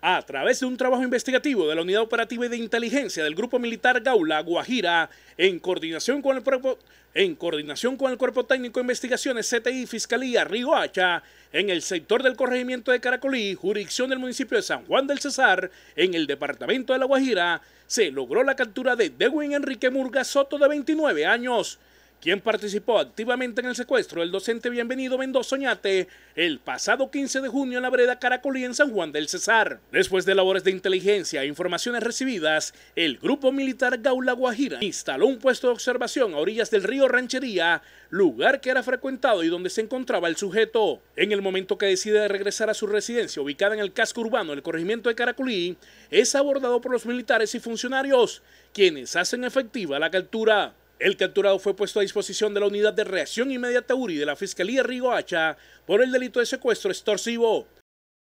A través de un trabajo investigativo de la Unidad Operativa y de Inteligencia del Grupo Militar Gaula Guajira, en coordinación con el Cuerpo, en coordinación con el cuerpo Técnico de Investigaciones CTI Fiscalía Río Hacha, en el sector del corregimiento de Caracolí, jurisdicción del municipio de San Juan del Cesar, en el departamento de La Guajira, se logró la captura de Dewin Enrique Murga Soto, de 29 años, quien participó activamente en el secuestro del docente bienvenido Mendoza Oñate el pasado 15 de junio en la vereda Caracolí en San Juan del Cesar. Después de labores de inteligencia e informaciones recibidas, el grupo militar Gaula Guajira instaló un puesto de observación a orillas del río Ranchería, lugar que era frecuentado y donde se encontraba el sujeto. En el momento que decide regresar a su residencia ubicada en el casco urbano del corregimiento de Caracolí, es abordado por los militares y funcionarios, quienes hacen efectiva la captura. El capturado fue puesto a disposición de la Unidad de Reacción Inmediata URI de la Fiscalía Rigo Hacha por el delito de secuestro extorsivo.